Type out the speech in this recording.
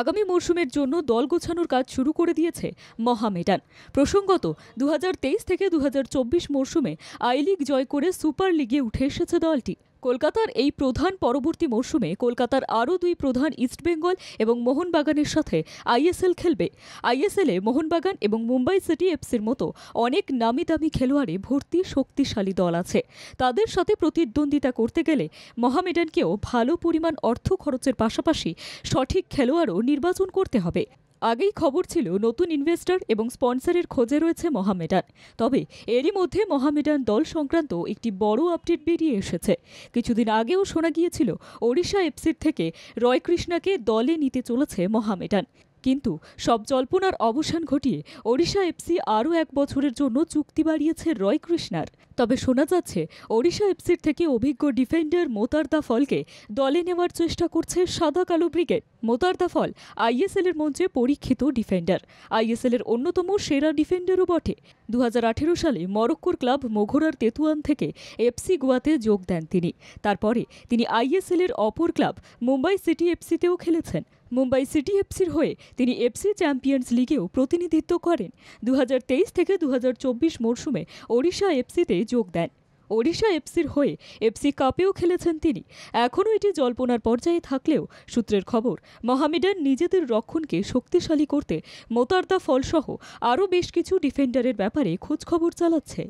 আগামী মরশুমের জন্য দল গোছানোর কাজ শুরু করে দিয়েছে মহামেডান প্রসঙ্গত দু থেকে দু মরশুমে আই লিগ জয় করে সুপার লিগে উঠে এসেছে দলটি কলকাতার এই প্রধান পরবর্তী মরশুমে কলকাতার আরও দুই প্রধান ইস্টবেঙ্গল এবং মোহনবাগানের সাথে আইএসএল খেলবে আইএসএলে মোহনবাগান এবং মুম্বাই সিটি এফসির মতো অনেক নামি দামি খেলোয়াড়ে ভর্তি শক্তিশালী দল আছে তাদের সাথে প্রতিদ্বন্দ্বিতা করতে গেলে মহামেডানকেও ভালো পরিমাণ অর্থ খরচের পাশাপাশি সঠিক খেলোয়াড়ও নির্বাচন করতে হবে আগেই খবর ছিল নতুন ইনভেস্টর এবং স্পন্সরের খোঁজে রয়েছে মহামেডান তবে এরই মধ্যে মহামেডান দল সংক্রান্ত একটি বড় আপডেট বেরিয়ে এসেছে কিছুদিন আগেও শোনা গিয়েছিল ওড়িশা এফসির থেকে রয় কৃষ্ণাকে দলে নিতে চলেছে মহামেডান কিন্তু সব জল্পনার অবসান ঘটিয়ে ওড়িশা এফসি আরও এক বছরের জন্য চুক্তি বাড়িয়েছে রয় কৃষ্ণার তবে শোনা যাচ্ছে ওড়িশা এফসির থেকে অভিজ্ঞ ডিফেন্ডার মোতার্দা ফলকে দলে নেওয়ার চেষ্টা করছে সাদা কালো ব্রিগেড মোতার্দা ফল আইএসএলের মঞ্চে পরীক্ষিত ডিফেন্ডার আইএসএলের অন্যতম সেরা ডিফেন্ডারও বটে দু সালে মরক্কোর ক্লাব মোঘরার তেতুয়ান থেকে এফসি গোয়াতে যোগ দেন তিনি তারপরে তিনি আইএসএলের অপর ক্লাব মুম্বাই সিটি এফসিতেও খেলেছেন মুম্বাই সিটি এফসির হয়ে তিনি এফসি চ্যাম্পিয়ন্স লিগেও প্রতিনিধিত্ব করেন দু থেকে দু মরশুমে ওড়িশা এফসিতে যোগ দেন ওড়িশা এফসির হয়ে এফসি কাপেও খেলেছেন তিনি এখনও এটি জল্পনার পর্যায়ে থাকলেও সূত্রের খবর মহামেডান নিজেদের রক্ষণকে শক্তিশালী করতে মোতার্দা ফলসহ আরও বেশ কিছু ডিফেন্ডারের ব্যাপারে খোঁজখবর চালাচ্ছে